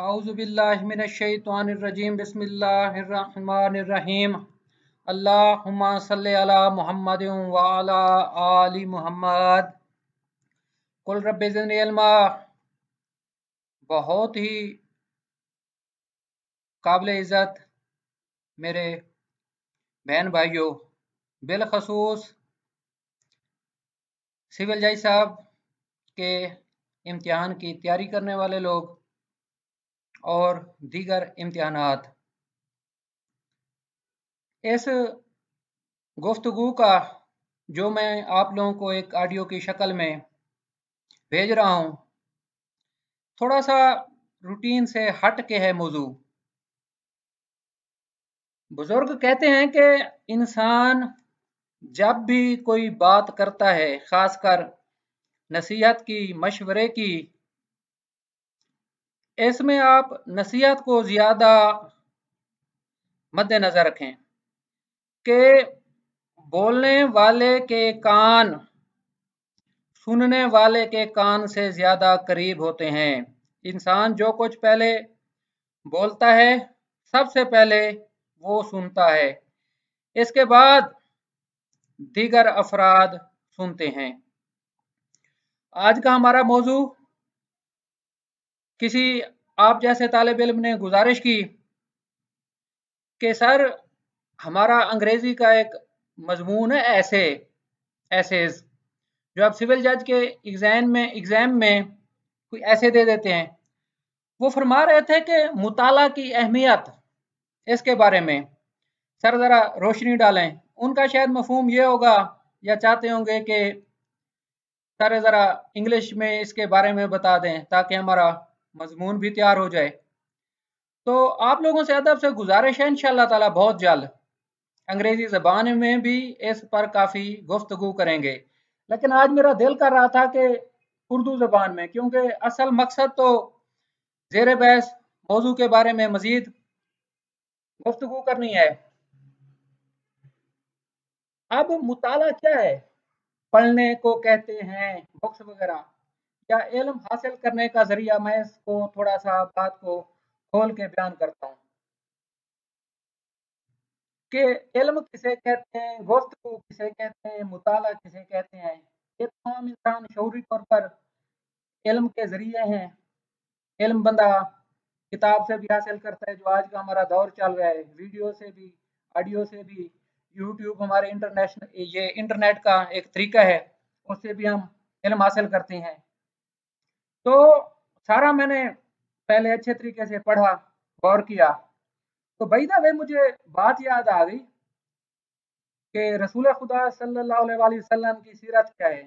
आउज़बिल्लिमिनशैतवानरजीम बसमीम अल्लाहुम्मा सल्ली अला मुहम्मद आली मुहम्मद कुल रब्बिजनमा बहुत ही काबिल इज़्ज़त मेरे बहन भाइयों बिलखसूस सिविल जज साहब के इम्तिहान की तैयारी करने वाले लोग और दीगर इम्तहान इस गुफ्तगु का जो मैं आप लोगों को एक ऑडियो की शक्ल में भेज रहा हूँ थोड़ा सा रूटीन से हट के है मौजू बुजुर्ग कहते हैं कि इंसान जब भी कोई बात करता है खासकर नसीहत की मशवरे की इसमें आप नसीहत को ज़्यादा मद्देनज़र रखें कि बोलने वाले के कान सुनने वाले के कान से ज़्यादा करीब होते हैं इंसान जो कुछ पहले बोलता है सबसे पहले वो सुनता है इसके बाद दीगर अफराद सुनते हैं आज का हमारा मौजू किसी आप जैसे तालब इम ने गुजारिश की कि सर हमारा अंग्रेज़ी का एक मजमून है ऐसे ऐसेज जो आप सिविल जज के एग्ज़ाम में एग्ज़ाम में कोई ऐसे दे देते हैं वो फरमा रहे थे कि मुताला की अहमियत इसके बारे में सर ज़रा रोशनी डालें उनका शायद मफहम ये होगा या चाहते होंगे कि सर ज़रा इंग्लिश में इसके बारे में बता दें ताकि हमारा मजमून भी तैयार हो जाए तो आप लोगों से अदब से गुजारिश है इनशाला ताला बहुत जल्द अंग्रेजी ज़बान में भी इस पर काफ़ी गुफ्तगु करेंगे लेकिन आज मेरा दिल कर रहा था कि उर्दू ज़बान में क्योंकि असल मकसद तो जेर बहस मौजू के बारे में मज़ीद गुफ्तगु करनी है अब मुताला क्या है पढ़ने को कहते हैं बुक्स वगैरह या इलम हासिल करने का जरिया मैं इसको थोड़ा सा बात को खोल के बयान करता हूँ कि इलम किसे कहते हैं को किसे कहते हैं मुताला किसे कहते हैं ये तमाम इंसान शौरी तौर पर इलम के ज़रिए हैं इलम बंदा किताब से भी हासिल करता है जो आज का हमारा दौर चल रहा है वीडियो से भी ऑडियो से भी यूट्यूब हमारे इंटरनेशनल ये इंटरनेट का एक तरीका है उससे भी हम इलम हासिल करते हैं तो सारा मैंने पहले अच्छे तरीके से पढ़ा गौर किया तो भाई दा वे मुझे बात याद आ गई कि रसूल खुदा सल्लल्लाहु अलैहि वसल्लम की सीरत क्या है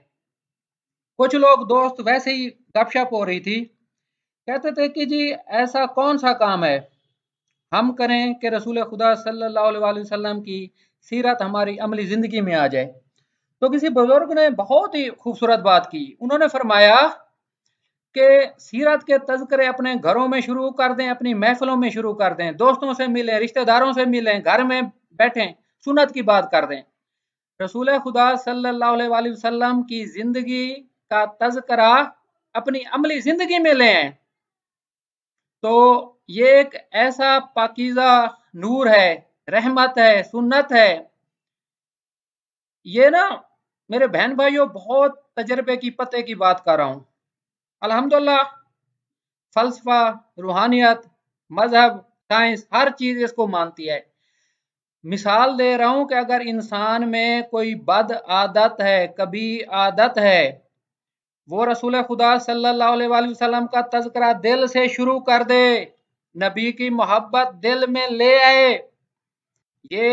कुछ लोग दोस्त वैसे ही गपशप हो रही थी कहते थे कि जी ऐसा कौन सा काम है हम करें कि रसूल खुदा सल्लल्लाहु अलैहि वसल्लम की सीरत हमारी अमली ज़िंदगी में आ जाए तो किसी बुज़ुर्ग ने बहुत ही खूबसूरत बात की उन्होंने फरमाया कि सीरत के तस्करे अपने घरों में शुरू कर दें अपनी महफिलों में शुरू कर दें दोस्तों से मिलें रिश्तेदारों से मिलें घर में बैठें सुनत की बात कर दें रसूल खुदा सल्लल्लाहु अलैहि वसल्लम की ज़िंदगी का तस्करा अपनी अमली ज़िंदगी में लें तो ये एक ऐसा पाकिज़ा नूर है रहमत है सुन्नत है ये ना मेरे बहन भाइयों बहुत तजर्बे की पते की बात कर रहा हूं अलहमदुल्ला फलसफा रूहानियत मजहब साइंस हर चीज़ इसको मानती है मिसाल दे रहा हूँ कि अगर इंसान में कोई बद आदत है कभी आदत है वो रसूल खुदा सल्लल्लाहु अलैहि वसल्लम का तस्करा दिल से शुरू कर दे नबी की मोहब्बत दिल में ले आए ये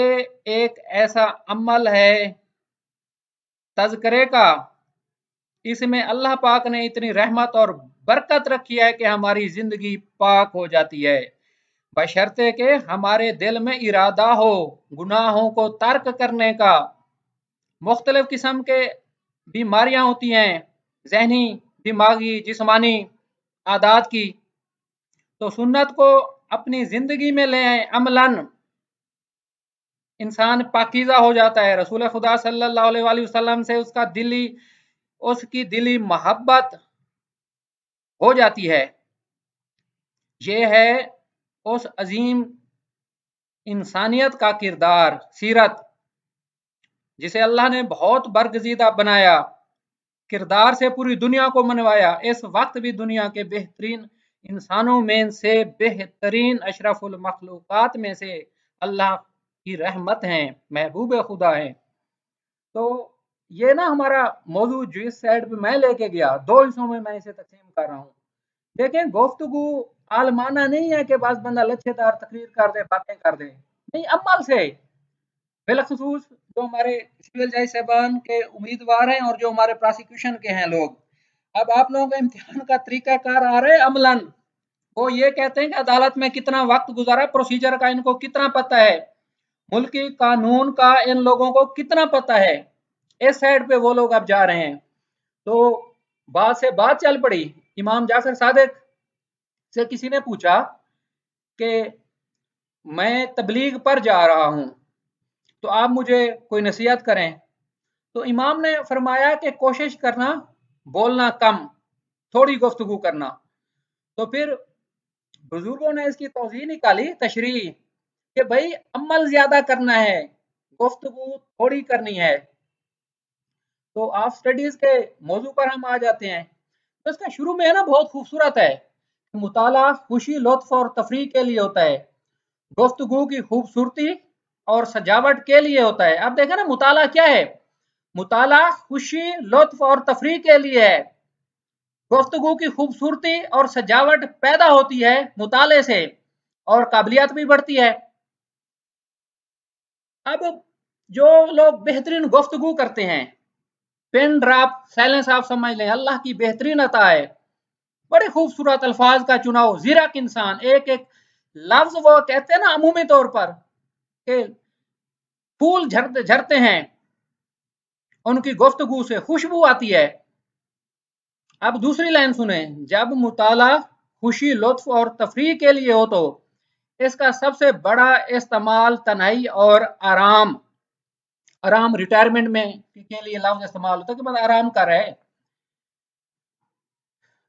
एक ऐसा अमल है तस्करे का इसमें अल्लाह पाक ने इतनी रहमत और बरकत रखी है कि हमारी जिंदगी पाक हो जाती है बशर्ते के हमारे दिल में इरादा हो गुनाहों को तर्क करने का मुख्तलिफ किस्म के बीमारियां होती हैं जहनी दिमागी जिस्मानी आदात की तो सुन्नत को अपनी ज़िंदगी में ले आए अमलन इंसान पाकिज़ा हो जाता है रसूल खुदा सल्लल्लाहु अलैहि वसल्लम से उसका दिली उसकी दिली मोहब्बत हो जाती है यह है उस अजीम इंसानियत का किरदार सीरत जिसे अल्लाह ने बहुत बरगजीदा बनाया किरदार से पूरी दुनिया को मनवाया इस वक्त भी दुनिया के बेहतरीन इंसानों में से बेहतरीन अशरफुल मखलूक़ात में से अल्लाह की रहमत हैं महबूब खुदा हैं तो ये ना हमारा मौजूद जो इस साइड पे मैं लेके गया दो हिस्सों में मैं इसे तकसीम कर रहा हूँ देखें गुफ्तगु आलमाना नहीं है कि बस बंदा लच्छेदार तकरीर कर दे बातें कर दे नहीं अमल से बिलखसूस जो हमारे सिविल जज साहबान के उम्मीदवार हैं और जो हमारे प्रोसिक्यूशन के हैं लोग अब आप लोगों का इम्तिहान का तरीकाकार आ रहा है अमलन वो ये कहते हैं कि अदालत में कितना वक्त गुजारा प्रोसीजर का इनको कितना पता है मुल्की कानून का इन लोगों को कितना पता है इस साइड पे वो लोग अब जा रहे हैं तो बात से बात चल पड़ी इमाम जाफर सादिक से किसी ने पूछा कि मैं तबलीग पर जा रहा हूं तो आप मुझे कोई नसीहत करें तो इमाम ने फरमाया कि कोशिश करना बोलना कम थोड़ी गुफ्तगु करना तो फिर बुजुर्गों ने इसकी तोजी निकाली तशरी कि भाई अमल ज्यादा करना है गुफ्तगु थोड़ी करनी है तो आप स्टडीज के मौजू पर हम आ जाते हैं तो इसका शुरू में है ना बहुत खूबसूरत है मुताला खुशी लुत्फ और तफरी के लिए होता है गुफ्तगु की खूबसूरती और सजावट के लिए होता है आप देखें ना मुताला क्या है मुताला खुशी लुत्फ और तफरी के लिए है गुफ्तगु की खूबसूरती और सजावट पैदा होती है मुताले से और काबिलियत भी बढ़ती है अब जो लोग बेहतरीन गुफ्तगु करते हैं पेन ड्राप साइलेंस आप समझ लें अल्लाह की बेहतरीन अता है बड़े खूबसूरत अल्फाज का चुनाव जीरक इंसान एक एक लफ्ज वो कहते हैं ना अमूमी तौर पर फूल झरते जर्त, हैं उनकी गुफ्तगु से खुशबू आती है अब दूसरी लाइन सुने जब मुताला खुशी लुत्फ और तफरी के लिए हो तो इसका सबसे बड़ा इस्तेमाल तनाई और आराम आराम रिटायरमेंट में के लिए लफ्ज इस्तेमाल होता है कि बंदा आराम कर रहा है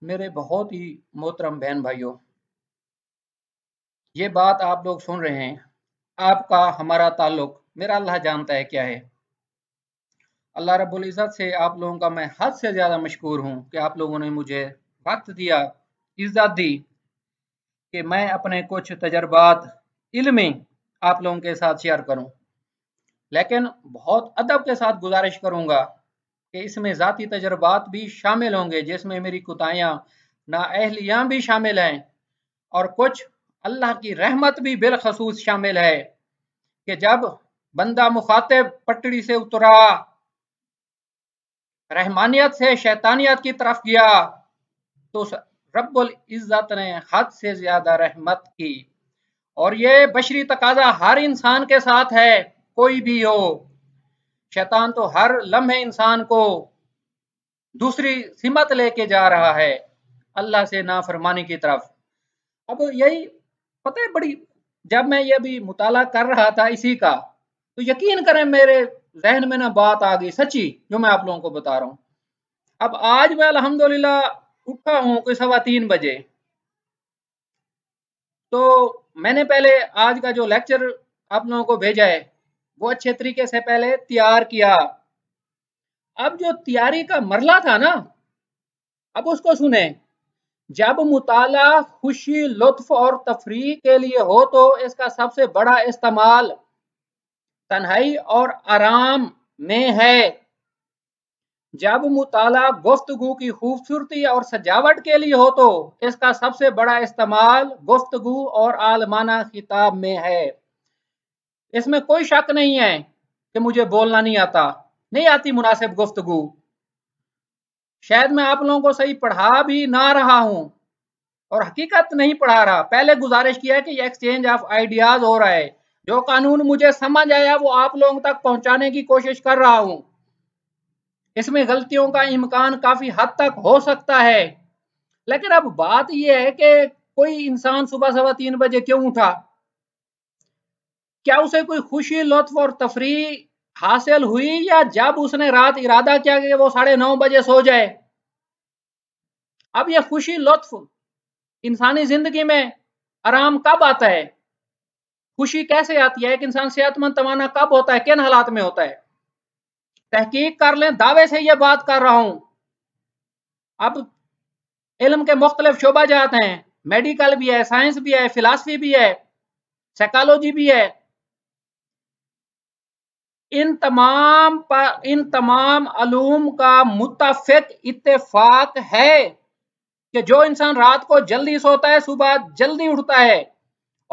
मेरे बहुत ही मोहतरम बहन भाइयों ये बात आप लोग सुन रहे हैं आपका हमारा ताल्लुक मेरा अल्लाह जानता है क्या है अल्लाह रब्बुल इज़्ज़त से आप लोगों का मैं हद से ज़्यादा मशहूर हूँ कि आप लोगों ने मुझे वक्त दिया इज़्ज़त दी कि मैं अपने कुछ तजर्बात इल्मी आप लोगों के साथ शेयर करूँ लेकिन बहुत अदब के साथ गुजारिश करूंगा कि इसमें ज़ाती तजर्बात भी शामिल होंगे जिसमें मेरी कुतायाँ नाअहलियाँ भी शामिल हैं और कुछ अल्लाह की रहमत भी बिलखसूस शामिल है कि जब बंदा मुखातब पटड़ी से उतरा रहमानियत से शैतानियत की तरफ गया तो रब्बुल इज़्ज़त ने हद से ज़्यादा रहमत की और ये बशरी तकाजा हर इंसान के साथ है कोई भी हो शैतान तो हर लम्हे इंसान को दूसरी सिमत लेके जा रहा है अल्लाह से नाफरमानी की तरफ अब यही पता है बड़ी जब मैं ये भी मुताला कर रहा था इसी का तो यकीन करें मेरे जहन में ना बात आ गई सच्ची जो मैं आप लोगों को बता रहा हूँ अब आज मैं अलहमदुल्ला उठा हूं कोई सवा तीन बजे तो मैंने पहले आज का जो लेक्चर आप लोगों को भेजा है वो अच्छे तरीके से पहले तैयार किया अब जो तैयारी का मरला था ना अब उसको सुने जब मुताला खुशी लुत्फ और तफरी के लिए हो तो इसका सबसे बड़ा इस्तेमाल तन्हाई और आराम में है जब मुताला गुफ्तगु की खूबसूरती और सजावट के लिए हो तो इसका सबसे बड़ा इस्तेमाल गुफ्तगु और आलमाना खिताब में है इसमें कोई शक नहीं है कि मुझे बोलना नहीं आता नहीं आती मुनासिब गुफ्तगु शायद मैं आप लोगों को सही पढ़ा भी ना रहा हूं और हकीकत नहीं पढ़ा रहा पहले गुजारिश किया है कि एक्सचेंज ऑफ आइडियाज हो रहा है जो कानून मुझे समझ आया वो आप लोगों तक पहुंचाने की कोशिश कर रहा हूं इसमें गलतियों का इम्कान काफी हद तक हो सकता है लेकिन अब बात यह है कि कोई इंसान सुबह सवा तीन बजे क्यों उठा क्या उसे कोई खुशी लुत्फ और तफरी हासिल हुई या जब उसने रात इरादा किया कि वो साढ़े नौ बजे सो जाए अब ये खुशी लुत्फ इंसानी जिंदगी में आराम कब आता है खुशी कैसे आती है कि इंसान सेहतमंद तमाना कब होता है किन हालात में होता है तहकीक कर लें दावे से यह बात कर रहा हूं अब इल्म के मुख्तलिफ शोबा जात हैं मेडिकल भी है साइंस भी है फिलासफी भी है साइकालोजी भी है इन तमाम पर इन तमाम अलूम का मुतफिक इतफाक है कि जो इंसान रात को जल्दी सोता है सुबह जल्दी उठता है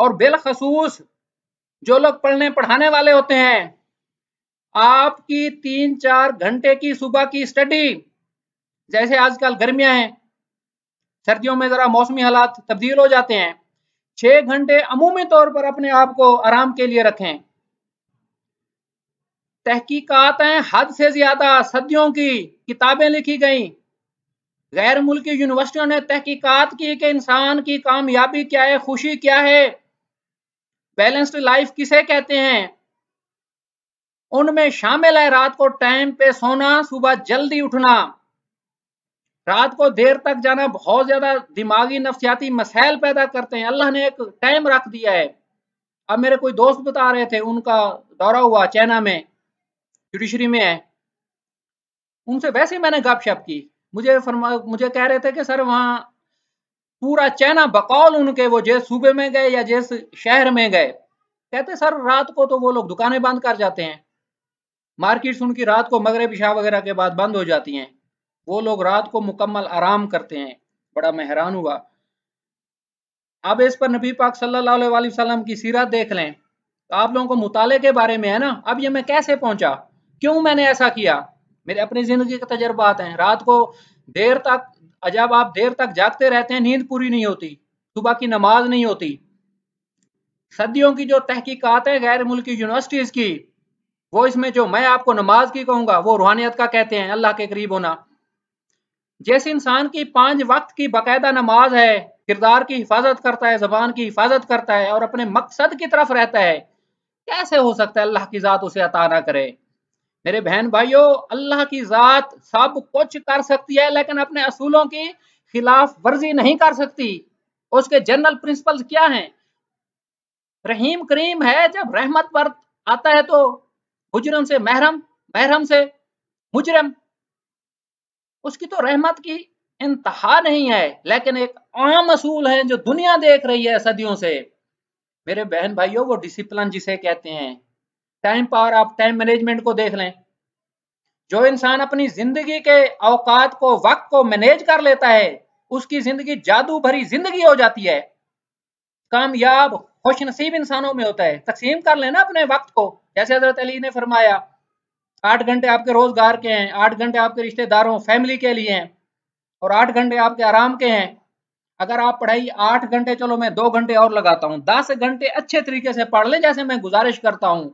और बिलखसूस जो लोग पढ़ने पढ़ाने वाले होते हैं आपकी तीन चार घंटे की सुबह की स्टडी जैसे आजकल गर्मियां हैं सर्दियों में जरा मौसमी हालात तब्दील हो जाते हैं छह घंटे अमूमी तौर पर अपने आप को आराम के लिए रखें तहकीकातें हद से ज्यादा सदियों की किताबें लिखी गई गैर मुल्की यूनिवर्सिटियों ने तहकीकत की कि इंसान की कामयाबी क्या है खुशी क्या है बैलेंस्ड लाइफ किसे कहते हैं उनमें शामिल है रात को टाइम पे सोना सुबह जल्दी उठना रात को देर तक जाना बहुत ज्यादा दिमागी नफसियाती मसाइल पैदा करते हैं अल्लाह ने एक टाइम रख दिया है अब मेरे कोई दोस्त बता रहे थे उनका दौरा हुआ चाइना में जुडिशरी में है उनसे वैसे ही मैंने गपशप की मुझे फरमा मुझे कह रहे थे कि सर वहाँ पूरा चैना बकौल उनके वो जिस सूबे में गए या जिस शहर में गए कहते सर रात को तो वो लोग दुकानें बंद कर जाते हैं मार्केट्स उनकी रात को मगर पिशा वगैरह के बाद बंद हो जाती हैं वो लोग रात को मुकम्मल आराम करते हैं बड़ा मेहरान हुआ अब इस पर नबी पाक सल्लल्लाहु अलैहि वसल्लम की सीरत देख लें तो आप लोगों को मुताले के बारे में है ना अब ये मैं कैसे पहुंचा क्यों मैंने ऐसा किया मेरे अपनी जिंदगी के तजर्बात हैं रात को देर तक जब आप देर तक जागते रहते हैं नींद पूरी नहीं होती सुबह की नमाज नहीं होती सदियों की जो तहकीकात है गैर मुल्की यूनिवर्सिटीज़ की वो इसमें जो मैं आपको नमाज की कहूंगा वो रूहानियत का कहते हैं अल्लाह के करीब होना जिस इंसान की पांच वक्त की बाकायदा नमाज है किरदार की हिफाजत करता है जबान की हिफाजत करता है और अपने मकसद की तरफ रहता है कैसे हो सकता है अल्लाह की ज़ात उसे अता ना करे मेरे बहन भाइयों अल्लाह की जात सब कुछ कर सकती है लेकिन अपने असूलों की खिलाफ वर्जी नहीं कर सकती उसके जनरल प्रिंसिपल क्या हैं रहीम करीम है जब रहमत पर आता है तो हुजरम से महरम महरम से मुजरम उसकी तो रहमत की इंतहा नहीं है लेकिन एक आम असूल है जो दुनिया देख रही है सदियों से मेरे बहन भाइयों वो डिसिप्लिन जिसे कहते हैं टाइम पावर आप टाइम मैनेजमेंट को देख लें जो इंसान अपनी जिंदगी के औकात को वक्त को मैनेज कर लेता है उसकी जिंदगी जादू भरी जिंदगी हो जाती है कामयाब खुश नसीब इंसानों में होता है तकसीम कर लेना अपने वक्त को जैसे हजरत अली ने फरमाया आठ घंटे आपके रोजगार के हैं आठ घंटे आपके रिश्तेदारों फैमिली के लिए हैं और आठ घंटे आपके आराम के हैं अगर आप पढ़ाई आठ घंटे चलो मैं दो घंटे और लगाता हूँ दस घंटे अच्छे तरीके से पढ़ लें जैसे मैं गुजारिश करता हूँ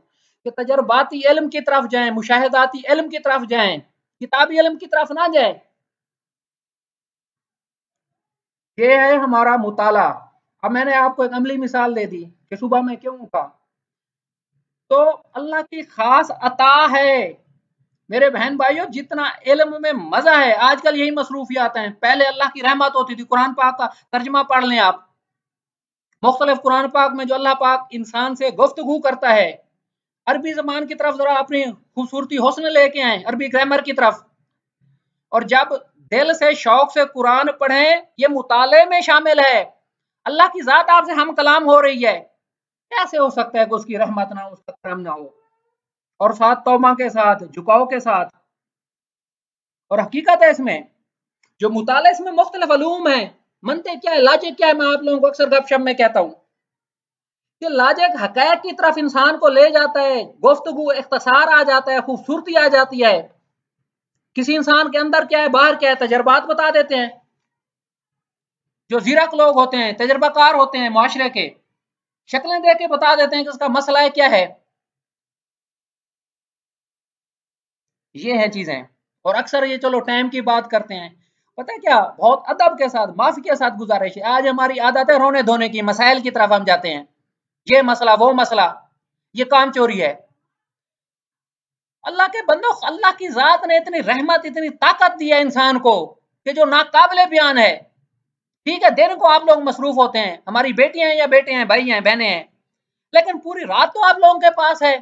कि तजर्बाती इलम की तरफ जाए मुशाहदाती इलम की तरफ जाए किताबी इलम की तरफ ना जाए ये है हमारा मुताला अब मैंने आपको एक अमली मिसाल दे दी कि सुबह में क्यों उठा तो अल्लाह की खास अता है मेरे बहन भाइयों जितना इलम में मजा है आजकल यही मसरूफियात हैं पहले अल्लाह की रहमत होती थी कुरान पाक का तर्जमा पढ़ लें आप मुख्तलिफ कुरान पाक में जो अल्लाह पाक इंसान से गुफ्तगु करता है अरबी जबान की तरफ जरा अपनी खूबसूरती हौसले लेके आए अरबी ग्रामर की तरफ और जब दिल से शौक से कुरान पढ़ें ये मुताले में शामिल है अल्लाह की ज़ात आपसे हम कलाम हो रही है कैसे हो सकता है कि उसकी रहमत ना उसका करम ना हो और साथ तोमा के साथ झुकाव के साथ और हकीकत है इसमें जो मुताले इसमें मुख्तलिफ है मनते क्या है लाजिक क्या है मैं आप लोगों को अक्सर गपशप में कहता हूँ कि लाज एक हकैक की तरफ इंसान को ले जाता है गुफ्तगु इख्तसार आ जाता है खूबसूरती आ जाती है किसी इंसान के अंदर क्या है बाहर क्या है तजर्बात बता देते हैं जो जीरक लोग होते हैं तजर्बाकार होते हैं माशरे के शक्लें दे के बता देते हैं कि उसका मसला है क्या है ये है चीजें और अक्सर ये चलो टाइम की बात करते हैं पता है क्या बहुत अदब के साथ माफी के साथ गुजारिश है आज हमारी आदत है रोने धोने की मसाइल की तरफ हम जाते हैं ये मसला वो मसला ये काम चोरी है अल्लाह के बंदो अल्लाह की जात ने इतनी रहमत इतनी ताकत दी है इंसान को कि जो नाकाबले बयान है ठीक है दिन को आप लोग मसरूफ होते हैं हमारी बेटियां हैं या बेटे हैं भाई हैं बहने हैं लेकिन पूरी रात तो आप लोगों के पास है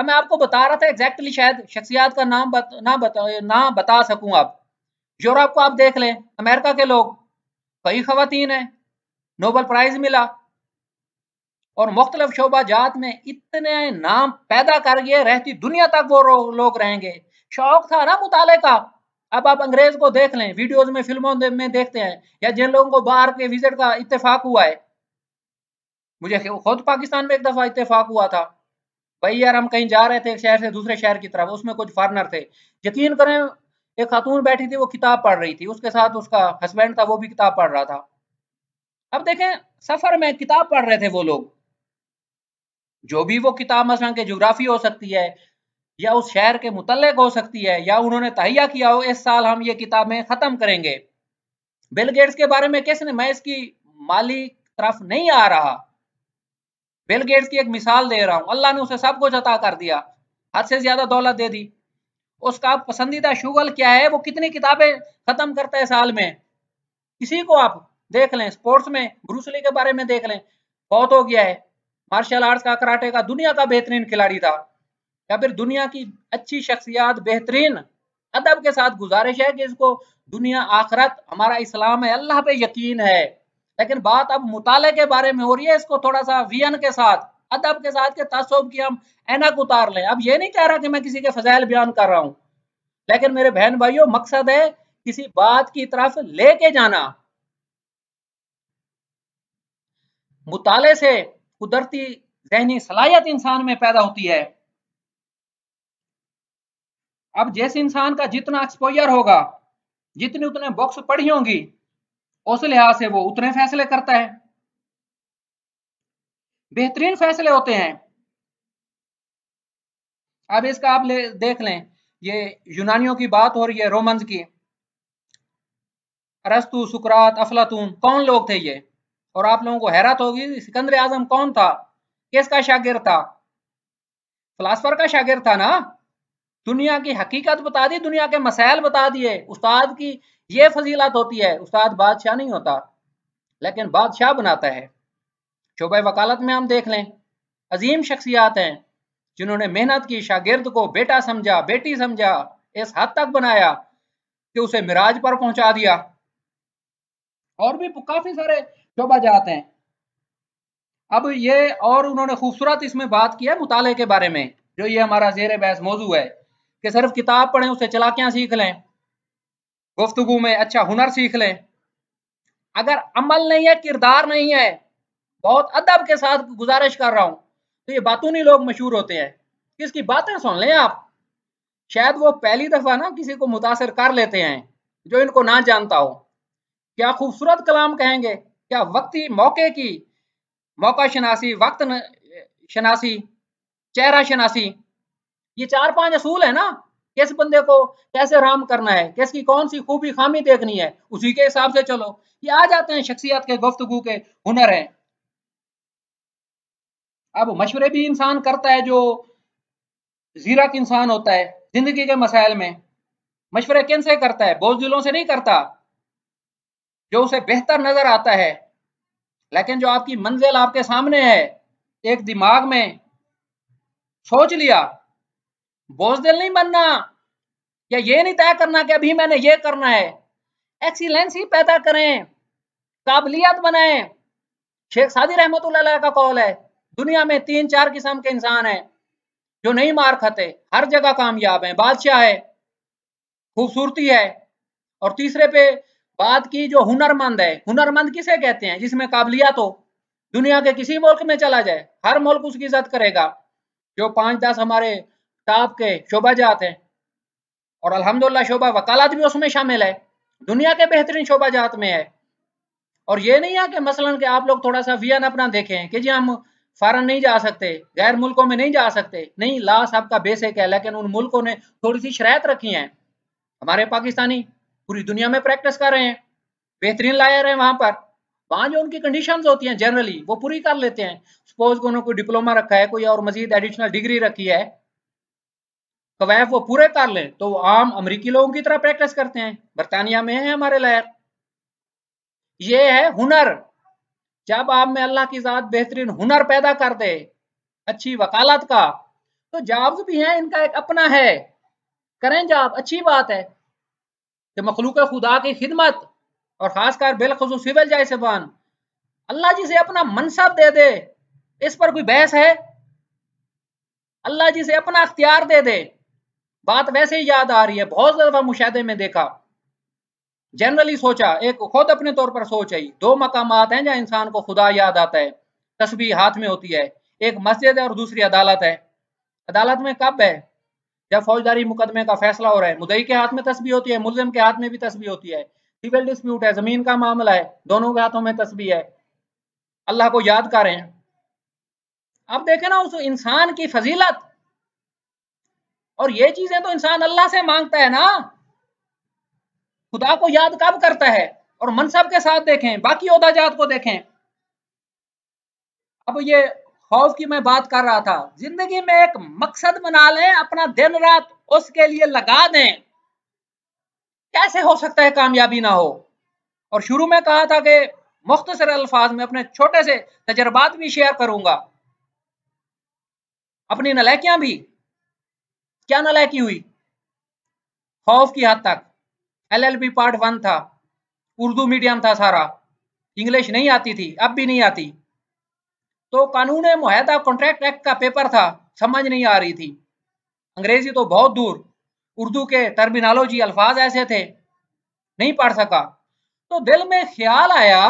अब मैं आपको बता रहा था एग्जैक्टली शायद शख्सियात का नाम बत, ना बता ना बता सकूं आप यूरोप को आप देख लें अमेरिका के लोग कई खातन है नोबल प्राइज मिला और मुख्तलिफ जात में इतने नाम पैदा कर गए रहती दुनिया तक वो लोग रहेंगे शौक था ना मुताले का अब आप अंग्रेज को देख लें वीडियोज में फिल्मों में देखते हैं या जिन लोगों को बाहर के विजिट का इतफाक हुआ है मुझे खुद पाकिस्तान में एक दफा इतफाक हुआ था भाई यार हम कहीं जा रहे थे एक शहर से दूसरे शहर की तरफ उसमें कुछ फॉरनर थे यकीन करें एक खातून बैठी थी वो किताब पढ़ रही थी उसके साथ उसका हस्बैंड था वो भी किताब पढ़ रहा था अब देखें सफर में किताब पढ़ रहे थे वो लोग जो भी वो किताब मसलन के जोग्राफी हो सकती है या उस शहर के मुतलक हो सकती है या उन्होंने तहिया किया हो इस साल हम ये किताबें ख़त्म करेंगे बिल गेट्स के बारे में कैसे मैं इसकी माली तरफ नहीं आ रहा बिल गेट्स की एक मिसाल दे रहा हूँ अल्लाह ने उसे सब कुछ अता कर दिया हद से ज़्यादा दौलत दे दी उसका पसंदीदा शुगल क्या है वो कितनी किताबें ख़त्म करता है साल में किसी को आप देख लें स्पोर्ट्स में ब्रूसली के बारे में देख लें बहुत हो गया है मार्शल आर्ट्स का कराटे का दुनिया का बेहतरीन खिलाड़ी था या फिर दुनिया की अच्छी शख्सियात बेहतरीन अदब के साथ गुजारिश है कि इसको दुनिया आखरत हमारा इस्लाम है अल्लाह पे यकीन है लेकिन बात अब मुताले के बारे में हो रही है इसको थोड़ा सा वियन के साथ अदब के साथ के तसब की हम ऐनक उतार लें अब ये नहीं कह रहा कि मैं किसी के फजाइल बयान कर रहा हूँ लेकिन मेरे बहन भाइयों मकसद है किसी बात की तरफ लेके जाना मुताले से कुदरती जहनी सलाहियत इंसान में पैदा होती है अब जैसे इंसान का जितना एक्सपोजर होगा जितनी उतने बुक्स पढ़ी होंगी उस लिहाज से वो उतने फैसले करता है बेहतरीन फैसले होते हैं अब इसका आप ले, देख लें ये यूनानियों की बात हो रही है रोमन्स की अरस्तु सुकरात अफलातून कौन लोग थे ये और आप लोगों को हैरत होगी सिकंदर आजम कौन था किसका शागिर था फिलासफर का शागिर था ना दुनिया की हकीकत बता दी दुनिया के मसायल बता दिए उस्ताद की ये फजीलत होती है उस्ताद बादशाह नहीं होता लेकिन बादशाह बनाता है शोबा वकालत में हम देख लें अजीम शख्सियात हैं जिन्होंने मेहनत की शागिर्द को बेटा समझा बेटी समझा इस हद तक बनाया कि उसे मिराज पर पहुंचा दिया और भी काफी सारे जो बजाते हैं अब ये और उन्होंने खूबसूरत इसमें बात की है मुताले के बारे में जो ये हमारा जेर बहस मौजू है कि सिर्फ किताब पढ़ें उससे चलाकियाँ सीख लें गुफ्तगु में अच्छा हुनर सीख लें अगर अमल नहीं है किरदार नहीं है बहुत अदब के साथ गुजारिश कर रहा हूं तो ये बातूनी लोग मशहूर होते हैं किसकी बातें सुन लें आप शायद वो पहली दफ़ा ना किसी को मुतासर कर लेते हैं जो इनको ना जानता हो क्या खूबसूरत कलाम कहेंगे क्या वक्ती मौके की मौका शनासी वक्त शनासी चेहरा शनासी ये चार पांच असूल है ना किस बंदे को कैसे राम करना है किसकी कौन सी खूबी खामी देखनी है उसी के हिसाब से चलो ये आ जाते हैं शख्सियत के गुफ्तगु के हुनर हैं अब मशवरे भी इंसान करता है जो जीरा इंसान होता है जिंदगी के मसाइल में मशवरे किन से करता है बोझ दिलों से नहीं करता जो उसे बेहतर नजर आता है लेकिन जो आपकी मंजिल आपके सामने है एक दिमाग में सोच लिया बोझदिल नहीं बनना या ये नहीं तय करना कि अभी मैंने ये करना है एक्सीलेंस ही पैदा करें काबिलियत बनाए शेख सादी रहमत का कौल है दुनिया में तीन चार किस्म के इंसान हैं जो नहीं मार खाते हर जगह कामयाब हैं बादशाह है खूबसूरती है और तीसरे पे बात की जो हुनरमंद है हुनरमंद किसे कहते हैं जिसमें काबिलियत हो दुनिया के किसी मुल्क में चला जाए हर मुल्क उसकी इज्जत करेगा जो पांच दस हमारे टाप के जात हैं और अल्हम्दुलिल्लाह शोभा वकालत भी उसमें शामिल है दुनिया के बेहतरीन शोभा जात में है और ये नहीं है कि मसलन के आप लोग थोड़ा सा वियन अपना देखें कि जी हम फॉरन नहीं जा सकते गैर मुल्कों में नहीं जा सकते नहीं ला का बेसिक है लेकिन उन मुल्कों ने थोड़ी सी शरात रखी है हमारे पाकिस्तानी पूरी दुनिया में प्रैक्टिस कर रहे हैं बेहतरीन लायर है वहां पर वहां जो उनकी कंडीशंस होती हैं जनरली वो पूरी कर लेते हैं सपोज उन्होंने कोई डिप्लोमा रखा है कोई और मजीद एडिशनल डिग्री रखी है कवैफ तो वो पूरे कर ले तो आम अमरीकी लोगों की तरह प्रैक्टिस करते हैं बरतानिया में है हमारे लायर ये है हुनर जब आप में अल्लाह की ज़ात बेहतरीन हुनर पैदा कर दे अच्छी वकालत का तो जॉब्स भी हैं इनका एक अपना है करें जॉब अच्छी बात है कि मखलूक खुदा की खिदमत और ख़ासकर बिलखसूस सिविल जायसबान अल्लाह जी से अपना मनसब दे दे इस पर कोई बहस है अल्लाह जी से अपना अख्तियार दे दे बात वैसे ही याद आ रही है बहुत दफा मुशाहे में देखा जनरली सोचा एक खुद अपने तौर पर सोच आई दो मकाम हैं जहां इंसान को खुदा याद आता है तस्वीर हाथ में होती है एक मस्जिद है और दूसरी अदालत है अदालत में कब है जब फौजदारी मुकदमे का फैसला हो रहा है मुदई के हाथ में तस्बी होती है मुलजिम के हाथ में भी तस्बी होती है सिविल डिस्प्यूट है जमीन का मामला है दोनों के हाथों में तस्बी है अल्लाह को याद करें अब देखे ना उस इंसान की फजीलत और ये चीजें तो इंसान अल्लाह से मांगता है ना खुदा को याद कब करता है और मनसब के साथ देखें बाकी उदाजात को देखें अब ये खौफ की मैं बात कर रहा था जिंदगी में एक मकसद बना लें अपना दिन रात उसके लिए लगा दें कैसे हो सकता है कामयाबी ना हो और शुरू में कहा था कि मुख्तसर अल्फाज में अपने छोटे से तजर्बात भी शेयर करूंगा अपनी नलैकियां भी क्या नलैकी हुई खौफ की हद तक एलएलबी पार्ट वन था उर्दू मीडियम था सारा इंग्लिश नहीं आती थी अब भी नहीं आती तो कानून मुहैदा कॉन्ट्रैक्ट एक्ट का पेपर था समझ नहीं आ रही थी अंग्रेजी तो बहुत दूर उर्दू के टर्मिनोलॉजी अल्फाज ऐसे थे नहीं पढ़ सका तो दिल में ख्याल आया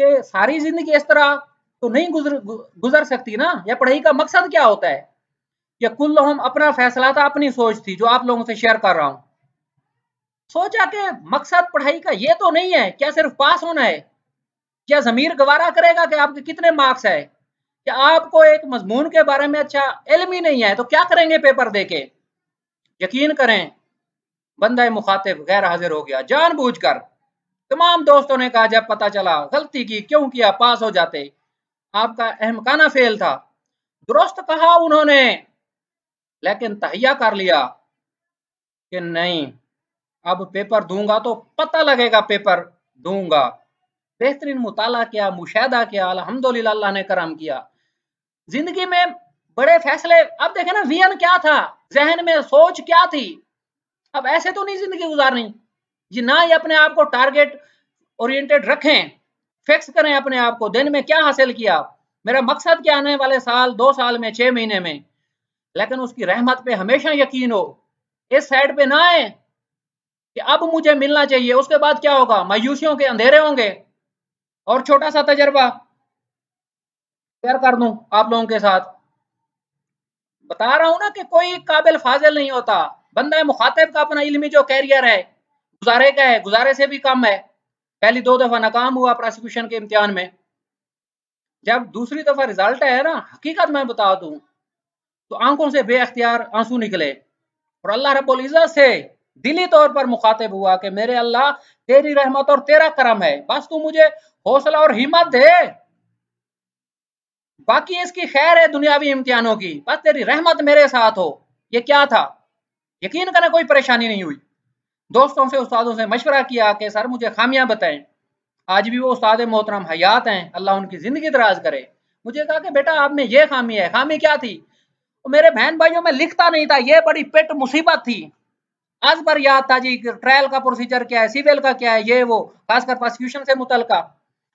कि सारी जिंदगी इस तरह तो नहीं गुजर गुजर सकती ना या पढ़ाई का मकसद क्या होता है या कुल हम अपना फैसला था अपनी सोच थी जो आप लोगों से शेयर कर रहा हूं सोचा कि मकसद पढ़ाई का ये तो नहीं है क्या सिर्फ पास होना है क्या जमीर गवारा करेगा कि आपके कितने मार्क्स है कि आपको एक मजमून के बारे में अच्छा इलम ही नहीं है तो क्या करेंगे पेपर दे के यकीन करें बंदा मुखातिब गैर हाजिर हो गया जानबूझकर तमाम दोस्तों ने कहा जब पता चला गलती की क्यों किया पास हो जाते आपका अहमकाना फेल था दुरुस्त कहा उन्होंने लेकिन तहिया कर लिया कि नहीं अब पेपर दूंगा तो पता लगेगा पेपर दूंगा बेहतरीन मुताला किया मुशाह किया अलहमदुल्ला ने करम किया जिंदगी में बड़े फैसले अब देखे ना वियन क्या था जहन में सोच क्या थी अब ऐसे तो नहीं जिंदगी गुजारनी जी ना ही अपने आप को टारगेट ओरिएंटेड रखें फिक्स करें अपने आप को दिन में क्या हासिल किया मेरा मकसद क्या आने वाले साल दो साल में छह महीने में लेकिन उसकी रहमत पे हमेशा यकीन हो इस साइड पे ना आए कि अब मुझे मिलना चाहिए उसके बाद क्या होगा मायूसियों के अंधेरे होंगे और छोटा सा तजर्बा शेयर कर दू आप लोगों के साथ बता रहा हूं ना कि कोई काबिल फाजिल नहीं होता बंदा है मुखातिब का अपना इलमी जो कैरियर है गुजारे का है गुजारे से भी कम है पहली दो दफा नाकाम हुआ प्रोसिक्यूशन के इम्तिहान में जब दूसरी दफा रिजल्ट है ना हकीकत मैं बता दू तो आंखों से बेअख्तियार आंसू निकले और अल्लाह रब्बुल इज़्ज़त से दिली तौर पर मुखातिब हुआ कि मेरे अल्लाह तेरी रहमत और तेरा करम है बस तू मुझे हौसला और हिम्मत दे बाकी इसकी खैर है दुनियावी इम्तिहानों की बस तेरी रहमत मेरे साथ हो ये क्या था यकीन करना कोई परेशानी नहीं हुई दोस्तों से उस्तादों से मशवरा किया कि सर मुझे खामियां बताएं आज भी वो उस्ताद मोहतरम हयात हैं अल्लाह उनकी ज़िंदगी दराज करे मुझे कहा कि बेटा आप में ये खामी है खामी क्या थी मेरे बहन भाइयों में लिखता नहीं था ये बड़ी पेट मुसीबत थी आज पर याद था जी ट्रायल का प्रोसीजर क्या है सिविल का क्या है ये वो खासकर प्रोसिक्यूशन से मुतलका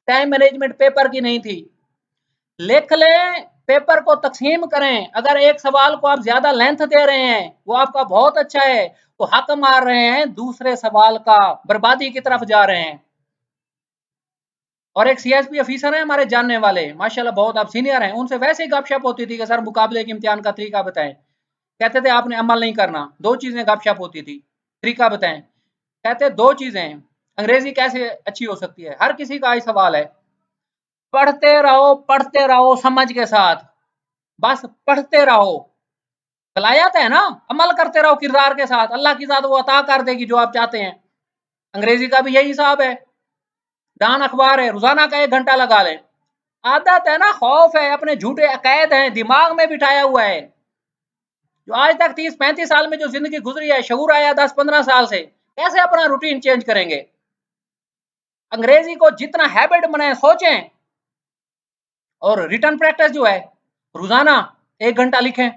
टाइम मैनेजमेंट पेपर की नहीं थी लिख लें पेपर को तकसीम करें अगर एक सवाल को आप ज्यादा लेंथ दे रहे हैं वो आपका बहुत अच्छा है तो हक मार रहे हैं दूसरे सवाल का बर्बादी की तरफ जा रहे हैं और एक सीएसपी ऑफिसर है हमारे जानने वाले माशाल्लाह बहुत आप सीनियर हैं उनसे वैसे ही गपशप होती थी कि सर मुकाबले के इम्तिहान का तरीका बताएं कहते थे आपने अमल नहीं करना दो चीजें गपशप होती थी तरीका बताएं कहते दो चीजें अंग्रेजी कैसे अच्छी हो सकती है हर किसी का ही सवाल है पढ़ते रहो पढ़ते रहो समझ के साथ बस पढ़ते रहो कलायात है ना अमल करते रहो किरदार के साथ अल्लाह की साथ वो अता कर देगी जो आप चाहते हैं अंग्रेजी का भी यही हिसाब है दान अखबार है रोजाना का एक घंटा लगा लें आदत है ना खौफ है अपने झूठे अकैद हैं दिमाग में बिठाया हुआ है जो आज तक तीस पैंतीस साल में जो जिंदगी गुजरी है शहूर आया दस पंद्रह साल से कैसे अपना रूटीन चेंज करेंगे अंग्रेजी को जितना हैबिट बनाए सोचें और रिटर्न प्रैक्टिस जो है रोजाना एक घंटा लिखें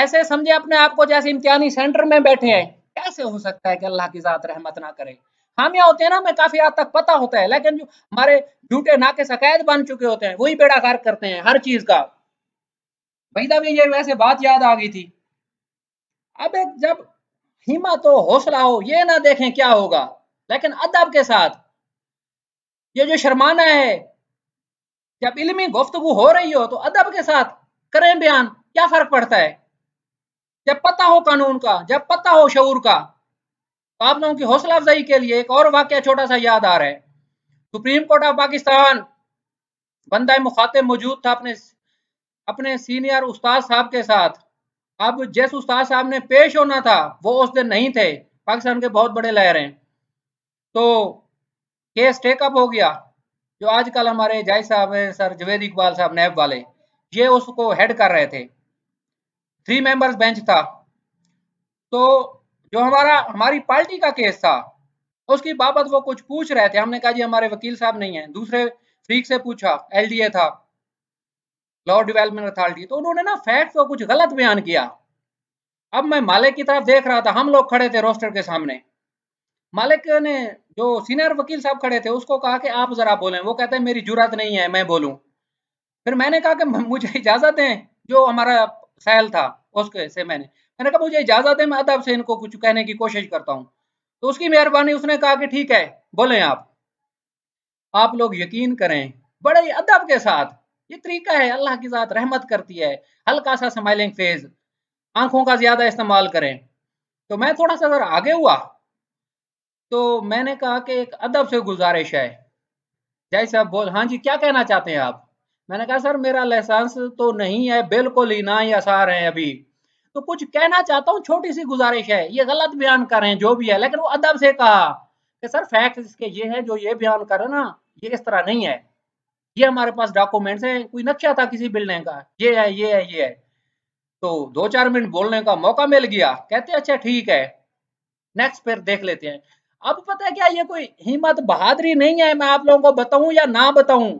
ऐसे समझे अपने आप को जैसे इम्तिहानी सेंटर में बैठे हैं कैसे हो सकता है कि अल्लाह की जात रहमत ना करे हामिया होते हैं ना मैं काफी हद तक पता होता है लेकिन जो हमारे झूठे नाके शकैद बन चुके होते हैं वही कार करते हैं हर चीज का भैया भी ये वैसे बात याद आ गई थी अब जब हिम्मत हो हौसला हो ये ना देखें क्या होगा लेकिन अदब के साथ ये जो शर्माना है जब इलमी गुफ्तगु हो रही हो तो अदब के साथ करें बयान क्या फर्क पड़ता है जब पता हो कानून का जब पता हो शूर का तो आप लोगों की हौसला अफजाई के लिए एक और वाक्य छोटा सा याद आ रहा है सुप्रीम कोर्ट ऑफ पाकिस्तान बंदा मुखातिब मौजूद था अपने अपने सीनियर उस्ताद साहब के साथ अब जिस उस्ताद साहब ने पेश होना था वो उस दिन नहीं थे पाकिस्तान के बहुत बड़े लहर हैं तो केस टेकअप हो गया जो आजकल हमारे जाय साहब हैं सर जवेद इकबाल साहब नैब वाले ये उसको हेड कर रहे थे थ्री मेंबर्स बेंच था तो जो हमारा हमारी पार्टी का केस था उसकी बाबत वो कुछ पूछ रहे थे हमने कहा जी हमारे वकील साहब नहीं है दूसरे फ्रीक से पूछा एलडीए था लॉ डेवलपमेंट अथॉरिटी तो उन्होंने ना फैक्ट को कुछ गलत बयान किया अब मैं मालिक की तरफ देख रहा था हम लोग खड़े थे रोस्टर के सामने मालिक ने जो सीनियर वकील साहब खड़े थे उसको कहा कि आप जरा बोलें वो कहते हैं मेरी जुरात नहीं है मैं बोलूं फिर मैंने कहा कि मुझे इजाजत दें जो हमारा सहल था उसके से मैंने मैंने कहा मुझे इजाजत दें मैं अदब से इनको कुछ कहने की कोशिश करता हूँ तो उसकी मेहरबानी उसने कहा कि ठीक है बोले आप आप लोग यकीन करें बड़े अदब के साथ ये तरीका है अल्लाह की ज़ात रहमत करती है हल्का सा स्माइलिंग फेज आंखों का ज्यादा इस्तेमाल करें तो मैं थोड़ा सा अगर आगे हुआ तो मैंने कहा कि एक अदब से गुजारिश है जय साहब बोल हाँ जी क्या कहना चाहते हैं आप मैंने कहा सर मेरा लाइसेंस तो नहीं है बिल्कुल ही ना ही आसार है अभी तो कुछ कहना चाहता हूँ छोटी सी गुजारिश है ये गलत बयान कर रहे हैं जो भी है लेकिन वो अदब से कहा कि सर फैक्ट इसके ये है जो ये बयान कर रहे ना ये इस तरह नहीं है ये हमारे पास डॉक्यूमेंट्स हैं कोई नक्शा था किसी बिल्डिंग का ये है ये है ये है तो दो चार मिनट बोलने का मौका मिल गया कहते अच्छा ठीक है नेक्स्ट फिर देख लेते हैं अब पता है क्या ये कोई हिम्मत बहादुरी नहीं है मैं आप लोगों को बताऊं या ना बताऊं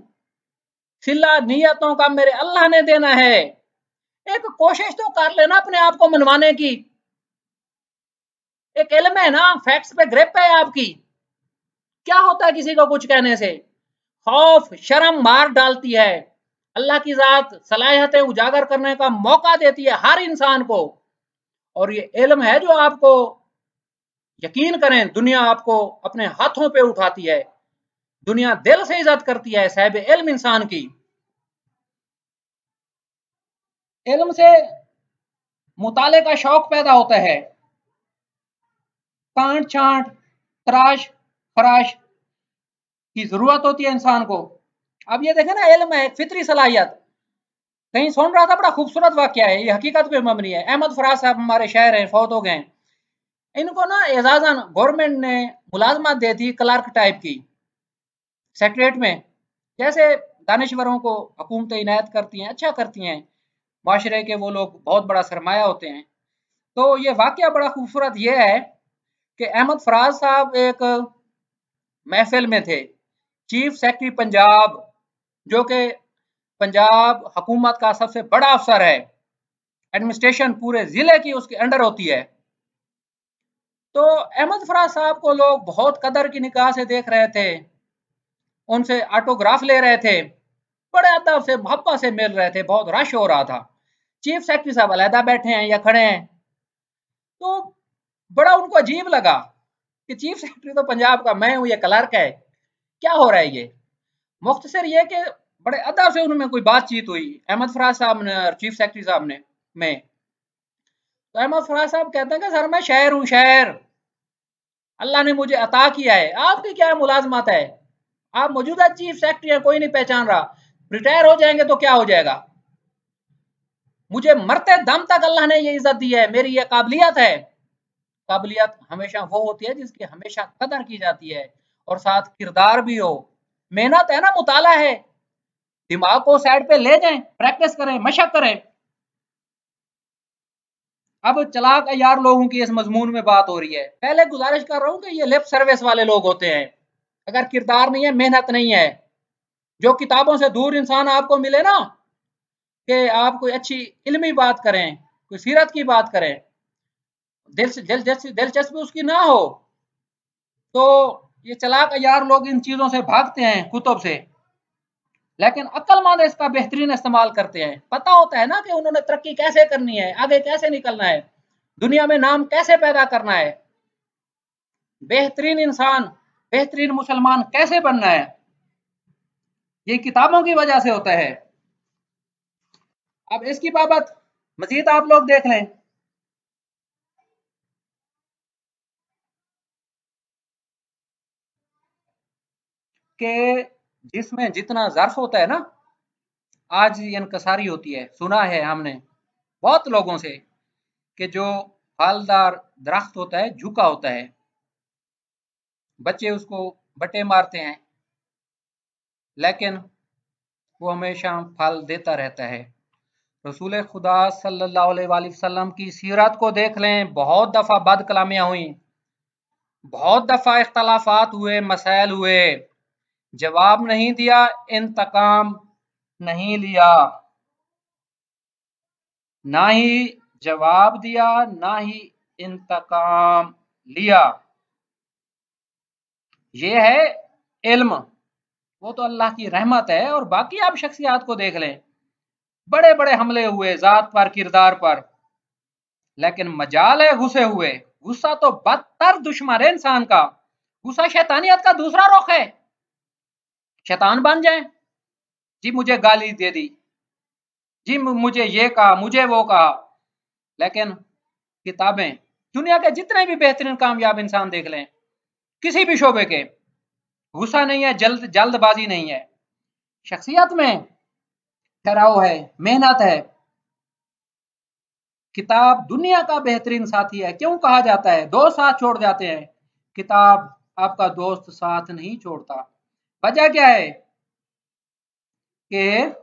सिला नियतों का मेरे अल्लाह ने देना है एक कोशिश तो कर लेना अपने आप को मनवाने की एक इलम है ना फैक्ट्स पे ग्रिप है आपकी क्या होता है किसी को कुछ कहने से खौफ शर्म मार डालती है अल्लाह की जात सलाहियतें उजागर करने का मौका देती है हर इंसान को और ये इलम है जो आपको यकीन करें दुनिया आपको अपने हाथों पे उठाती है दुनिया दिल से इज्जत करती है साहब इल्म इंसान की इल्म से मुताले का शौक पैदा होता है कांट छांट तराश फराश की जरूरत होती है इंसान को अब ये देखे ना इल्म है फितरी सलाहियत कहीं सुन रहा था बड़ा खूबसूरत वाक्य है ये हकीकत पे मबनी है अहमद फराज साहब हमारे शहर हैं फौत हो गए इनको ना एजाजन गवर्नमेंट ने मुलाजमत दे दी क्लार्क टाइप की सेक्रेट में जैसे दानश्वरों को हकूमतें इनायत करती हैं अच्छा करती हैं माशरे के वो लोग बहुत बड़ा सरमाया होते हैं तो ये वाक़ बड़ा खूबसूरत ये है कि अहमद फराज साहब एक महफिल में थे चीफ सेक्रेटरी पंजाब जो कि पंजाब हुकूमत का सबसे बड़ा अफसर है एडमिनिस्ट्रेशन पूरे ज़िले की उसके अंडर होती है तो अहमद फराज साहब को लोग बहुत कदर की निकाह से देख रहे थे उनसे ऑटोग्राफ ले रहे थे बड़े अदब से भप्पा से मिल रहे थे बहुत रश हो रहा था चीफ सेक्रेटरी साहब अलहदा बैठे हैं या खड़े हैं तो बड़ा उनको अजीब लगा कि चीफ सेक्रेटरी तो पंजाब का मैं हूं ये क्लर्क है क्या हो रहा है ये मुख्तर ये कि बड़े अदब से उनमें कोई बातचीत हुई अहमद फराज साहब ने और चीफ सेक्रेटरी साहब ने में तो अहमद फराज साहब कहते हैं कि सर मैं शहर हूँ शहर अल्लाह ने मुझे अता किया है आपकी क्या मुलाजमत है आप मौजूदा चीफ सेक्रेटरी हैं कोई नहीं पहचान रहा रिटायर हो जाएंगे तो क्या हो जाएगा मुझे मरते दम तक अल्लाह ने ये इज्जत दी है मेरी ये काबिलियत है काबिलियत हमेशा वो होती है जिसकी हमेशा कदर की जाती है और साथ किरदार भी हो मेहनत है ना मुताला है दिमाग को साइड पे ले जाएं प्रैक्टिस करें मशक करें अब चलाक अयार लोगों की इस मजमून में बात हो रही है पहले गुजारिश कर रहा हूँ कि ये लिप सर्विस वाले लोग होते हैं अगर किरदार नहीं है मेहनत नहीं है जो किताबों से दूर इंसान आपको मिले ना कि आप कोई अच्छी इलमी बात करें कोई सीरत की बात करें दिलचस्पी दिल दिलचस्पी उसकी ना हो तो ये चलाक अयार लोग इन चीज़ों से भागते हैं कुतुब से लेकिन अक्लमंद इसका बेहतरीन इस्तेमाल करते हैं पता होता है ना कि उन्होंने तरक्की कैसे करनी है आगे कैसे निकलना है दुनिया में नाम कैसे पैदा करना है बेहतरीन इंसान बेहतरीन मुसलमान कैसे बनना है ये किताबों की वजह से होता है अब इसकी बाबत मजीद आप लोग देख लें के जिसमें जितना जर्फ होता है ना आज इनकसारी होती है सुना है हमने बहुत लोगों से कि जो फलदार दरख्त होता है झुका होता है बच्चे उसको बटे मारते हैं लेकिन वो हमेशा फल देता रहता है रसूल खुदा सल्लल्लाहु अलैहि वसल्लम की सीरत को देख लें बहुत दफ़ा बद हुई बहुत दफ़ा इख्तलाफात हुए मसाइल हुए जवाब नहीं दिया इंतकाम नहीं लिया ना ही जवाब दिया ना ही इंतकाम लिया ये है इल्म वो तो अल्लाह की रहमत है और बाकी आप शख्सियात को देख लें बड़े बड़े हमले हुए जात पर किरदार पर लेकिन मजाल है घुसे हुए गुस्सा तो बदतर दुश्मन है इंसान का गुस्सा शैतानियत का दूसरा रुख है शैतान बन जाए जी मुझे गाली दे दी जी मुझे ये कहा मुझे वो कहा लेकिन किताबें दुनिया के जितने भी बेहतरीन कामयाब इंसान देख लें किसी भी शोबे के गुस्सा नहीं है जल्द जल्दबाजी नहीं है शख्सियत में ठहराव है मेहनत है किताब दुनिया का बेहतरीन साथी है क्यों कहा जाता है दोस्त साथ छोड़ जाते हैं किताब आपका दोस्त साथ नहीं छोड़ता वजह क्या है कि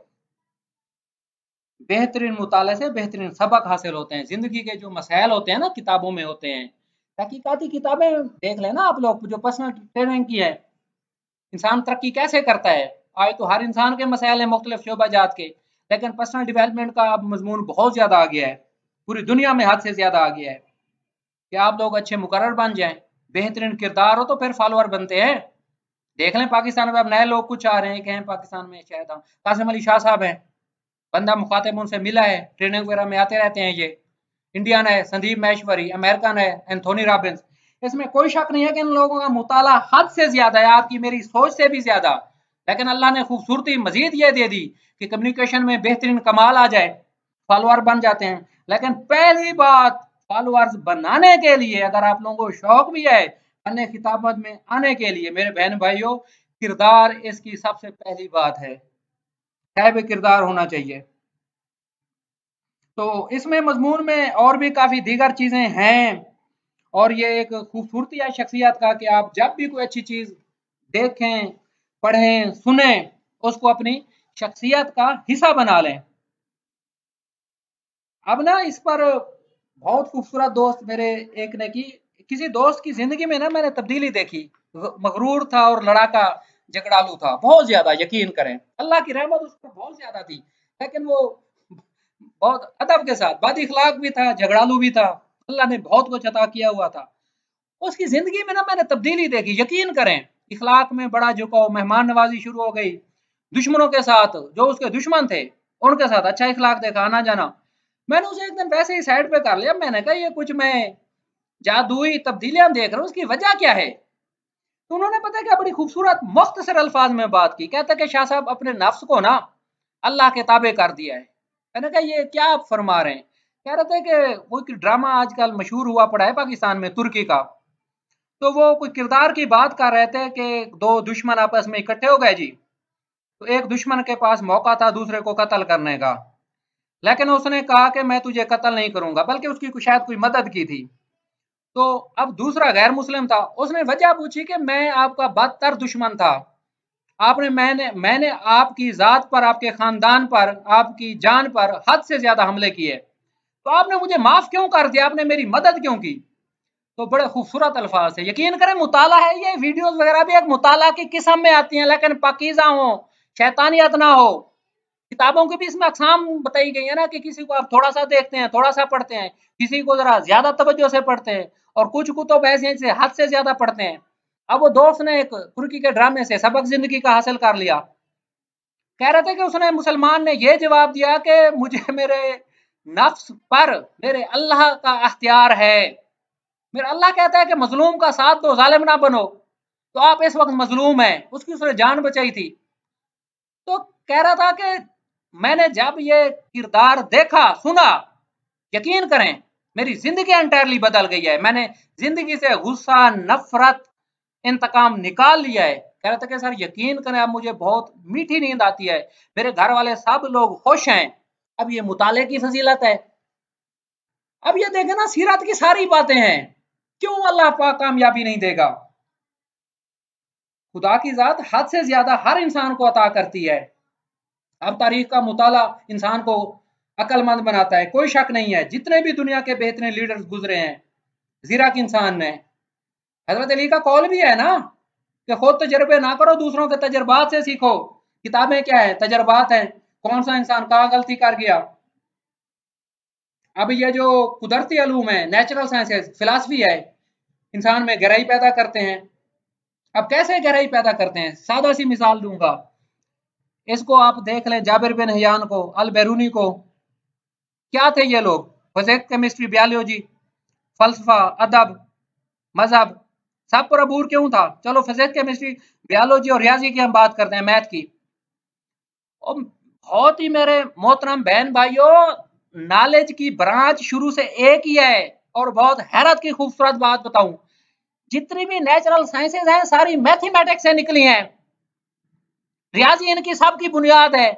बेहतरीन मुताले से बेहतरीन सबक हासिल होते हैं जिंदगी के जो मसाइल होते हैं ना किताबों में होते हैं तहकीकती किताबें देख लेना आप लोग जो पर्सनल ट्रेनिंग की है इंसान तरक्की कैसे करता है आज तो हर इंसान के मसाइल हैं मुख्तलिफ शोबा जात के लेकिन पर्सनल डिवेलपमेंट का अब मजमून बहुत ज़्यादा आ गया है पूरी दुनिया में हद से ज़्यादा आ गया है कि आप लोग अच्छे मुकर बन जाए बेहतरीन किरदार हो तो फिर फॉलोअर बनते हैं देख लें पाकिस्तान में अब नए लोग कुछ आ रहे हैं कहें पाकिस्तान में शायद हम कासिम अली शाह साहब हैं बंदा मुखातिब उनसे मिला है ट्रेनिंग वगैरह में आते रहते हैं ये इंडियन है संदीप महेश्वरी अमेरिकन है एंथोनी रॉबिन्स इसमें कोई शक नहीं है कि इन लोगों का मुताला हद से ज्यादा है आपकी मेरी सोच से भी ज्यादा लेकिन अल्लाह ने खूबसूरती मजीद ये दे दी कि कम्युनिकेशन में बेहतरीन कमाल आ जाए फॉलोअर बन जाते हैं लेकिन पहली बात फॉलोअर्स बनाने के लिए अगर आप लोगों को शौक भी है अन्य खिताबत में आने के लिए मेरे बहन भाइयों किरदार इसकी सबसे पहली बात है किरदार होना चाहिए तो इसमें मजमून में और भी काफ़ी दीगर चीज़ें हैं और ये एक खूबसूरती है शख्सियत का कि आप जब भी कोई अच्छी चीज़ देखें पढ़ें सुने उसको अपनी शख्सियत का हिस्सा बना लें अब ना इस पर बहुत खूबसूरत दोस्त मेरे एक ने की किसी दोस्त की जिंदगी में ना मैंने तब्दीली देखी मगरूर था और लड़ाका झगड़ालू था बहुत ज्यादा यकीन करें अल्लाह की रहमत उस पर बहुत ज्यादा थी लेकिन वो बहुत अदब के साथ बाद इखलाक भी था झगड़ालू भी था अल्लाह ने बहुत कुछ अता किया हुआ था उसकी जिंदगी में ना मैंने तब्दीली देखी यकीन करें इखलाक में बड़ा झुकाव मेहमान नवाजी शुरू हो गई दुश्मनों के साथ जो उसके दुश्मन थे उनके साथ अच्छा इखलाक देखा आना जाना मैंने उसे एक दिन वैसे ही साइड पे कर लिया मैंने कहा ये कुछ मैं जादुई तब्दीलियां देख रहे हो उसकी वजह क्या है तो उन्होंने पता क्या बड़ी खूबसूरत मुख्तसर अल्फाज में बात की कहता कि शाह साहब अपने नफ्स को ना अल्लाह के ताबे कर दिया है मैंने कहा ये क्या आप फरमा रहे हैं कह रहे थे कि एक ड्रामा आजकल मशहूर हुआ पड़ा है पाकिस्तान में तुर्की का तो वो कोई किरदार की बात कर रहे थे कि दो दुश्मन आपस में इकट्ठे हो गए जी तो एक दुश्मन के पास मौका था दूसरे को कत्ल करने का लेकिन उसने कहा कि मैं तुझे कत्ल नहीं करूंगा बल्कि उसकी शायद कोई मदद की थी तो अब दूसरा गैर मुस्लिम था उसने वजह पूछी कि मैं आपका बदतर दुश्मन था आपने मैंने मैंने आपकी ज़ात पर आपके ख़ानदान पर आपकी जान पर हद से ज़्यादा हमले किए तो आपने मुझे माफ़ क्यों कर दिया आपने मेरी मदद क्यों की तो बड़े खूबसूरत अल्फाज है यकीन करें मुताला है ये वीडियोस वगैरह भी एक मुताला की किस्म में आती हैं लेकिन पकीजा हो शैतानियत ना हो किताबों की भी इसमें अकसाम बताई गई है ना कि किसी को आप थोड़ा सा देखते हैं थोड़ा सा पढ़ते हैं किसी को ज़रा ज़्यादा तवज्जो से पढ़ते हैं और कुछ कुतुब ऐसे हद से ज्यादा पढ़ते हैं अब वो दोस्त ने एक तुर्की के ड्रामे से सबक जिंदगी का हासिल कर लिया कह रहे थे कि उसने मुसलमान ने यह जवाब दिया कि मुझे मेरे नफ्स पर मेरे अल्लाह का अख्तियार है मेरा अल्लाह कहता है कि मजलूम का साथ दो जालिम ना बनो तो आप इस वक्त मजलूम हैं उसकी उसने जान बचाई थी तो कह रहा था कि मैंने जब ये किरदार देखा सुना यकीन करें मेरी जिंदगी एंटायरली बदल गई है मैंने जिंदगी से गुस्सा नफरत इंतकाम निकाल लिया है कह रहे थे सर यकीन करें अब मुझे बहुत मीठी नींद आती है मेरे घर वाले सब लोग खुश हैं अब ये मुताले की फजीलत है अब ये देखे ना सीरत की सारी बातें हैं क्यों अल्लाह पाक कामयाबी नहीं देगा खुदा की जात हद से ज्यादा हर इंसान को अता करती है अब तारीख का मुताला इंसान को अकलमंद बनाता है कोई शक नहीं है जितने भी दुनिया के बेहतरीन लीडर्स गुजरे हैं जीरा इंसान ने हजरत अली का कॉल भी है ना कि खुद तजर्बे ना करो दूसरों के तजर्बात से सीखो किताबें क्या है तजर्बात है कौन सा इंसान कहा गलती कर गया अब ये जो कुदरती अलूम है नेचुरल साइंसेस फिलासफी है इंसान में गहराई पैदा करते हैं अब कैसे गहराई पैदा करते हैं सादा सी मिसाल दूंगा इसको आप देख लें जाबिर बिन हयान को अल बैरूनी को क्या थे ये लोग फजेक केमिस्ट्री बियालोजी फलसफा अदब मजहब सब पर अबूर क्यों था चलो फजैत केमिस्ट्री बियालोजी और रियाजी की हम बात करते हैं मैथ की और बहुत ही मेरे मोहतरम बहन भाइयों नॉलेज की ब्रांच शुरू से एक ही है और बहुत हैरत की खूबसूरत बात बताऊं जितनी भी नेचुरल साइंसेज हैं सारी मैथमेटिक्स से निकली हैं रियाजी इनकी सबकी बुनियाद है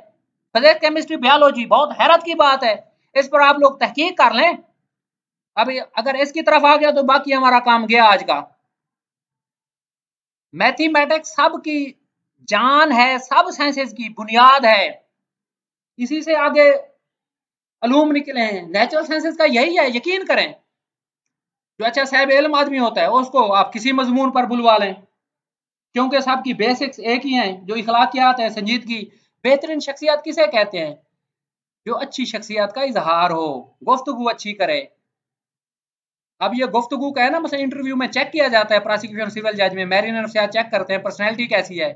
फजैत केमिस्ट्री बियालोजी बहुत हैरत की बात है इस पर आप लोग तहकीक कर लें अभी अगर इसकी तरफ आ गया तो बाकी हमारा काम गया आज का मैथमेटिक्स सब की जान है सब साइंसेस की बुनियाद है इसी से आगे अलूम निकले हैं नेचुरल साइंसेस का यही है यकीन करें जो अच्छा साहब इलम आदमी होता है उसको आप किसी मजमून पर बुलवा लें क्योंकि सबकी बेसिक्स एक ही हैं जो इखलाकियात है संजीदगी बेहतरीन शख्सियत किसे कहते हैं जो अच्छी शख्सियत का इजहार हो गुफ्तगु अच्छी करे अब ये गुफ्तगु का है ना मतलब इंटरव्यू में चेक किया जाता है प्रोसिक्यूशन सिविल जज में मैरिनर से चेक करते हैं पर्सनैलिटी कैसी है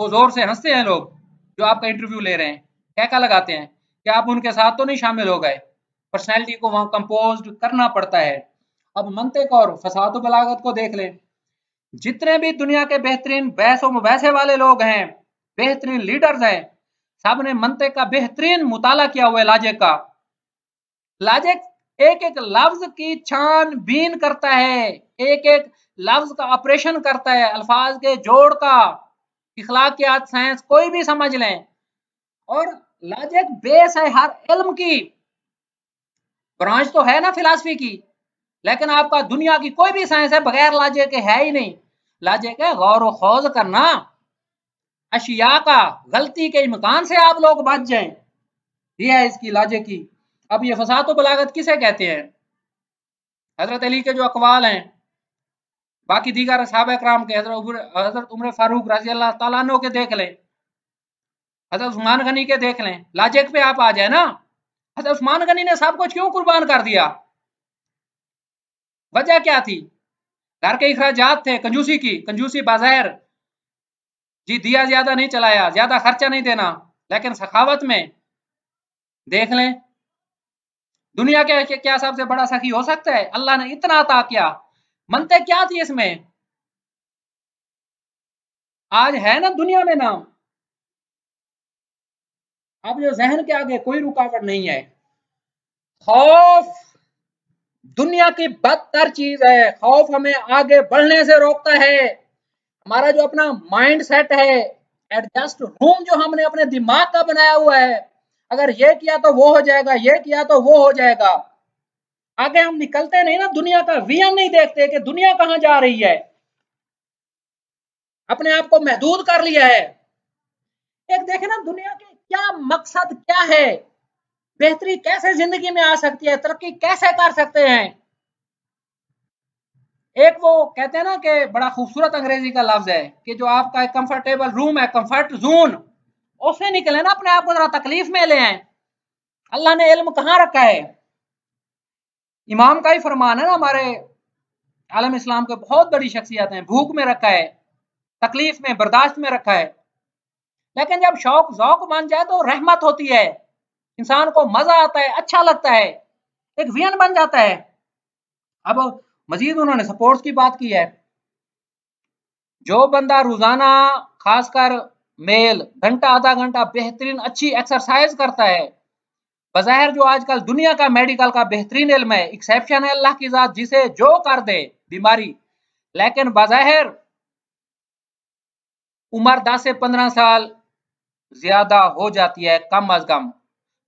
वो जोर से हंसते हैं लोग जो आपका इंटरव्यू ले रहे हैं क्या लगाते हैं कि आप उनके साथ तो नहीं शामिल हो गए पर्सनैलिटी को वहां कंपोज करना पड़ता है अब मनते और फसाद बलागत को देख लें जितने भी दुनिया के बेहतरीन बहस व वाले लोग हैं बेहतरीन लीडर्स हैं साहब ने मंत्र का बेहतरीन मुताला किया हुआ है लाजे का लाजे एक एक लफ्ज की छान बीन करता है एक एक लफ्ज का ऑपरेशन करता है अल्फाज के जोड़ का इखलाकियात साइंस कोई भी समझ लें और लाजक बेस है हर इल्म की ब्रांच तो है ना फिलासफी की लेकिन आपका दुनिया की कोई भी साइंस है बगैर लाजे के है ही नहीं लाजे के गौर व खोज करना अशिया का गलती के इमकान से आप लोग बच जाए यह है इसकी लाजे की अब ये फसात तो बलागत किसे कहते हैं हजरत अली के जो अकवाल हैं बाकी दीगर साहब कराम के हजरत उम्र फारूक रजी अल्लाह तला के देख लें हजरत उस्मान गनी के देख लें लाजेक पे आप आ जाए ना हजरत उस्मान गनी ने सब कुछ क्यों कुर्बान कर दिया वजह क्या थी घर के अखराजात थे कंजूसी की कंजूसी बाजहर जी दिया ज्यादा नहीं चलाया ज्यादा खर्चा नहीं देना लेकिन सखावत में देख लें दुनिया के क्या सबसे बड़ा सखी हो सकता है अल्लाह ने इतना अता किया मनते क्या थी इसमें आज है ना दुनिया में नाम अब जो जहन के आगे कोई रुकावट नहीं है खौफ दुनिया की बदतर चीज है खौफ हमें आगे बढ़ने से रोकता है हमारा जो अपना माइंड सेट है एडजस्ट रूम जो हमने अपने दिमाग का बनाया हुआ है अगर ये किया तो वो हो जाएगा ये किया तो वो हो जाएगा आगे हम निकलते नहीं ना दुनिया का वियन नहीं देखते कि दुनिया कहां जा रही है अपने आप को महदूद कर लिया है एक देखे ना दुनिया के क्या मकसद क्या है बेहतरी कैसे जिंदगी में आ सकती है तरक्की कैसे कर सकते हैं एक वो कहते हैं ना कि बड़ा खूबसूरत अंग्रेजी का लफ्ज है कि जो आपका एक कंफर्टेबल रूम है कंफर्ट जोन उससे निकले ना अपने आप को जरा तकलीफ में ले आए अल्लाह ने इल्म कहाँ रखा है इमाम का ही फरमान है ना हमारे आलम इस्लाम के बहुत बड़ी शख्सियत हैं भूख में रखा है तकलीफ में बर्दाश्त में रखा है लेकिन जब शौक जौक बन जाए तो रहमत होती है इंसान को मजा आता है अच्छा लगता है एक वियन बन जाता है अब मजीद उन्होंने सपोर्ट्स की बात की है जो बंदा रोजाना खासकर मेल घंटा आधा घंटा बेहतरीन अच्छी एक्सरसाइज करता है बजहर जो आजकल दुनिया का मेडिकल का बेहतरीन इलम है एक्सेप्शन है अल्लाह की जात जिसे जो कर दे बीमारी लेकिन बजहर उम्र 10 से 15 साल ज्यादा हो जाती है कम अज कम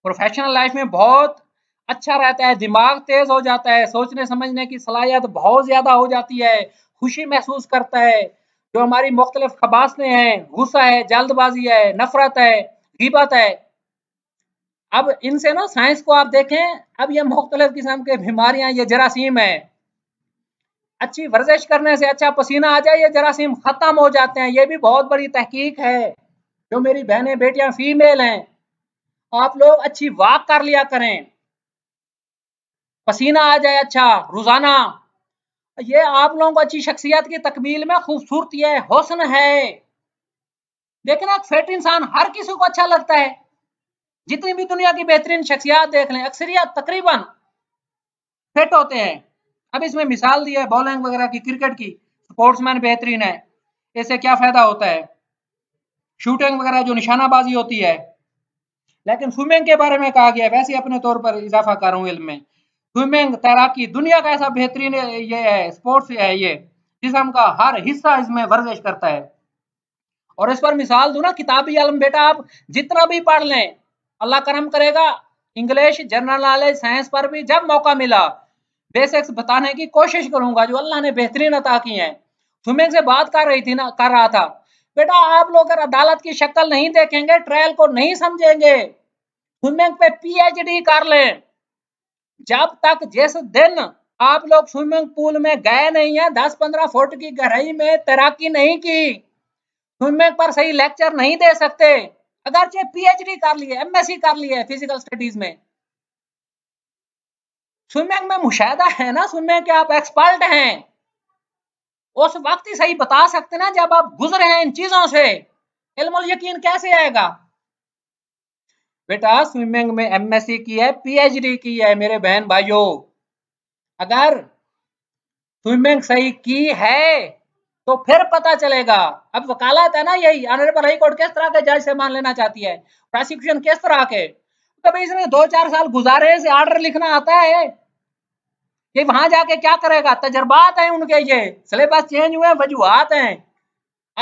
प्रोफेशनल लाइफ में बहुत अच्छा रहता है दिमाग तेज हो जाता है सोचने समझने की सलाहियत बहुत ज्यादा हो जाती है खुशी महसूस करता है जो हमारी मुख्तलिफ खबासने हैं गुस्सा है जल्दबाजी है नफरत है गिबत है अब इनसे ना साइंस को आप देखें अब ये मुख्तलिफ किस्म के बीमारियां ये जरासीम है अच्छी वर्जिश करने से अच्छा पसीना आ जाए ये जरासीम ख़त्म हो जाते हैं ये भी बहुत बड़ी तहकीक है जो मेरी बहनें बेटियां फीमेल हैं आप लोग अच्छी वाक कर लिया करें पसीना आ जाए अच्छा रोजाना ये आप लोगों को अच्छी शख्सियत की तकमील में खूबसूरती है हौसन है देखना फिट इंसान हर किसी को अच्छा लगता है जितनी भी दुनिया की बेहतरीन शख्सियात देख लें अक्सरियत तकरीबन फिट होते हैं अब इसमें मिसाल दी है बॉलिंग वगैरह की क्रिकेट की स्पोर्ट्समैन बेहतरीन है इससे क्या फायदा होता है शूटिंग वगैरह जो निशानाबाजी होती है लेकिन स्विमिंग के बारे में कहा गया वैसे अपने तौर पर इजाफा कर रहा हूँ इल्म में स्विमिंग तैराकी दुनिया का ऐसा बेहतरीन ये है स्पोर्ट्स है ये जिसम का हर हिस्सा इसमें वर्जिश करता है और इस पर मिसाल दू ना किताबी आलम बेटा आप जितना भी पढ़ लें अल्लाह करम करेगा इंग्लिश जनरल नॉलेज साइंस पर भी जब मौका मिला बेसिक्स बताने की कोशिश करूंगा जो अल्लाह ने बेहतरीन अता की है स्विमिंग से बात कर रही थी ना कर रहा था बेटा आप लोग अगर अदालत की शक्ल नहीं देखेंगे ट्रायल को नहीं समझेंगे स्विमिंग पे पीएचडी कर लें जब तक जिस दिन आप लोग स्विमिंग पूल में गए नहीं है दस पंद्रह फुट की गहराई में तैराकी नहीं की स्विमिंग पर सही लेक्चर नहीं दे सकते अगर चाहे पीएचडी कर लिए एमएससी कर लिए फिजिकल स्टडीज में स्विमिंग में मुशाह है ना स्विमिंग के आप एक्सपर्ट हैं उस वक्त ही सही बता सकते ना जब आप गुजरे हैं इन चीजों से इल्म यकीन कैसे आएगा बेटा स्विमिंग में एमएससी की है पीएचडी की है मेरे बहन भाइयों अगर स्विमिंग सही की है तो फिर पता चलेगा अब वकालत है ना यही ऑनरेबल हाई कोर्ट किस तरह के जज से मान लेना चाहती है प्रोसिक्यूशन किस तरह के कभी इसने दो चार साल गुजारे से ऑर्डर लिखना आता है ये वहां जाके क्या करेगा तजर्बात है उनके ये सिलेबस चेंज हुए वजुहत है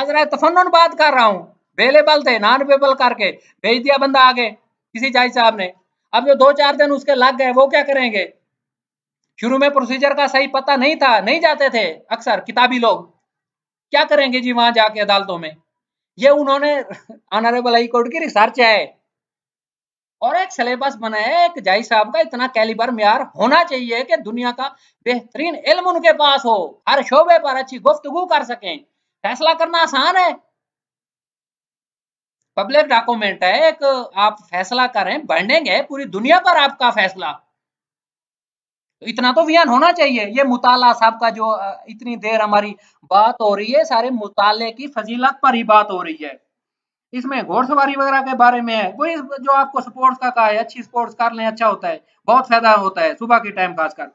आज रहा तफन बात कर रहा हूँ बेलेबल थे नॉन अवेलेबल करके भेज दिया बंदा आगे किसी जाय साहब ने अब जो दो चार दिन उसके लग गए वो क्या करेंगे शुरू में प्रोसीजर का सही पता नहीं था नहीं जाते थे अक्सर किताबी लोग क्या करेंगे जी वहां जाके अदालतों में ये उन्होंने ऑनरेबल हाई कोर्ट की रिसर्च है और एक सिलेबस बनाया एक जाई साहब का इतना कैलिबर म्यार होना चाहिए कि दुनिया का बेहतरीन इल्म उनके पास हो हर शोबे पर अच्छी गुफ्तगु कर सकें फैसला करना आसान है पब्लिक डॉक्यूमेंट है एक आप फैसला करें बैंडिंग है पूरी दुनिया पर आपका फैसला तो इतना तो वियान होना चाहिए ये मुताला साहब का जो इतनी देर हमारी बात हो रही है सारे मुताले की फजीलत पर ही बात हो रही है इसमें घोड़सवारी वगैरह के बारे में है वही जो आपको स्पोर्ट्स का कहा है अच्छी स्पोर्ट्स कर लें अच्छा होता है बहुत फायदा होता है सुबह के टाइम खासकर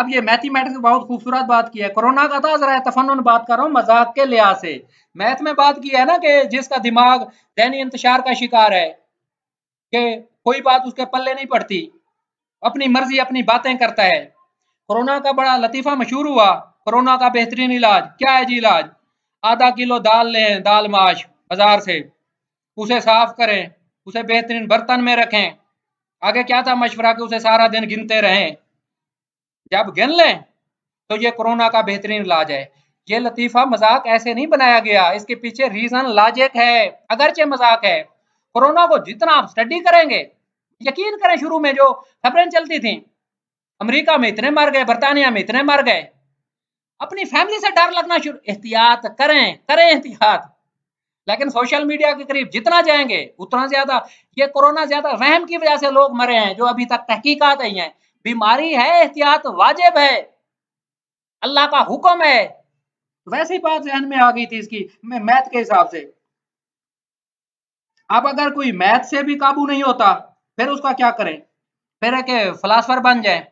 अब ये मैथमेटिक्स बहुत खूबसूरत बात की है कोरोना का था जरा तफन बात कर रहा हूँ मजाक के लिहाज से मैथ में बात की है ना कि जिसका दिमाग दैनी इंतजार का शिकार है कि कोई बात उसके पल्ले नहीं पड़ती अपनी मर्जी अपनी बातें करता है कोरोना का बड़ा लतीफा मशहूर हुआ कोरोना का बेहतरीन इलाज क्या है जी इलाज आधा किलो दाल लें दाल माश बाजार से उसे साफ करें उसे बेहतरीन बर्तन में रखें आगे क्या था मशवरा कि उसे सारा दिन गिनते रहें जब गिन लें तो ये कोरोना का बेहतरीन इलाज है ये लतीफ़ा मजाक ऐसे नहीं बनाया गया इसके पीछे रीजन लॉजिक है अगरचे मजाक है कोरोना को जितना आप स्टडी करेंगे यकीन करें शुरू में जो खबरें चलती थी अमेरिका में इतने मर गए बरतानिया में इतने मर गए अपनी फैमिली से डर लगना शुरू एहतियात करें करें एहतियात लेकिन सोशल मीडिया के करीब जितना जाएंगे उतना ज्यादा ये कोरोना ज्यादा वहम की वजह से लोग मरे हैं जो अभी तक तहकीकत आई है बीमारी है एहतियात वाजिब है अल्लाह का हुक्म है वैसी बात जहन में आ गई थी इसकी मैथ के हिसाब से अब अगर कोई मैथ से भी काबू नहीं होता फिर उसका क्या करें फिर के फिलासफर बन जाए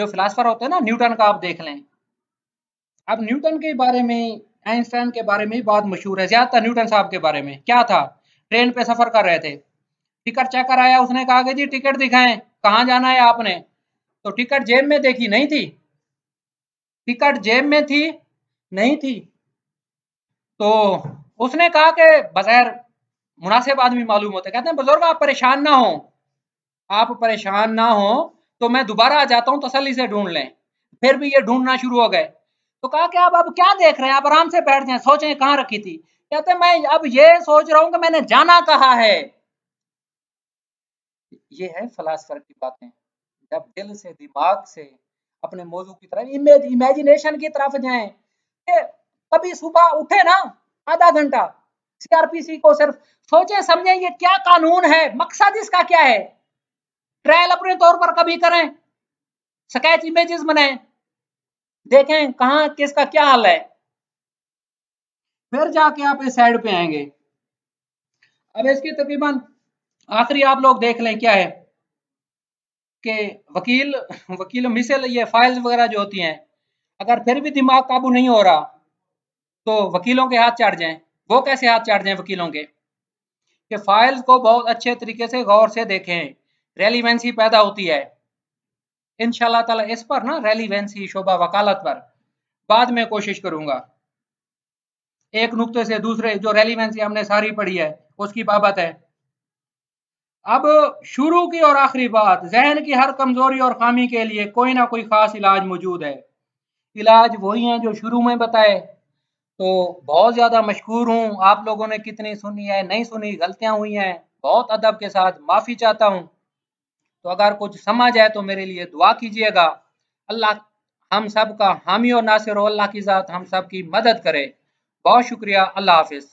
जो फिलासफर होते हैं ना न्यूटन का आप देख लें अब न्यूटन के बारे में आइंस्टाइन के बारे में बहुत मशहूर है ज्यादातर न्यूटन साहब के बारे में क्या था ट्रेन पे सफर कर रहे थे टिकट चेक आया उसने कहा कि जी टिकट दिखाएं कहाँ जाना है आपने तो टिकट जेब में देखी नहीं थी टिकट जेब में थी नहीं थी तो उसने कहा कि बगैर मुनासिब आदमी मालूम होता कहते हैं बुजुर्ग आप परेशान ना हो आप परेशान ना हो तो मैं दोबारा आ जाता हूं तसली से ढूंढ लें फिर भी ये ढूंढना शुरू हो गए तो कहा कि आप अब क्या देख रहे हैं आप आराम से बैठ जाए सोचें कहां रखी थी कहते मैं अब ये सोच रहा हूं कि मैंने जाना कहा है ये है फलासफर की बातें जब दिल से दिमाग से अपने मौजू की तरफ इमेज इमेजिनेशन की तरफ जाएं कभी सुबह उठे ना आधा घंटा सीआरपीसी को सिर्फ सोचे समझे ये क्या कानून है मकसद इसका क्या है ट्रायल अपने तौर पर कभी करें स्केच इमेजेस बनाए देखें कहा किसका क्या हाल है फिर जाके आप इस साइड पे आएंगे अब इसकी तकरीबन आखिरी आप लोग देख लें क्या है कि वकील वकील मिसल ये फाइल्स वगैरह जो होती हैं अगर फिर भी दिमाग काबू नहीं हो रहा तो वकीलों के हाथ चाट जाएं वो कैसे हाथ चाट जाएं वकीलों के कि फाइल्स को बहुत अच्छे तरीके से गौर से देखें रेलिवेंसी पैदा होती है इन तला इस पर ना रेलिवेंसी शोभा वकालत पर बाद में कोशिश करूंगा एक नुकते से दूसरे जो रेलिवेंसी हमने सारी पढ़ी है उसकी बाबत है अब शुरू की और आखिरी बात जहन की हर कमजोरी और खामी के लिए कोई ना कोई खास इलाज मौजूद है इलाज वही है जो शुरू में बताए तो बहुत ज़्यादा मशहूर हूँ आप लोगों ने कितनी सुनी है नहीं सुनी गलतियाँ हुई हैं बहुत अदब के साथ माफ़ी चाहता हूँ तो अगर कुछ समझ आए तो मेरे लिए दुआ कीजिएगा अल्लाह हम सब का हामी और नासिर अल्लाह की ज़ात हम सब की मदद करे बहुत शुक्रिया अल्लाह हाफिज़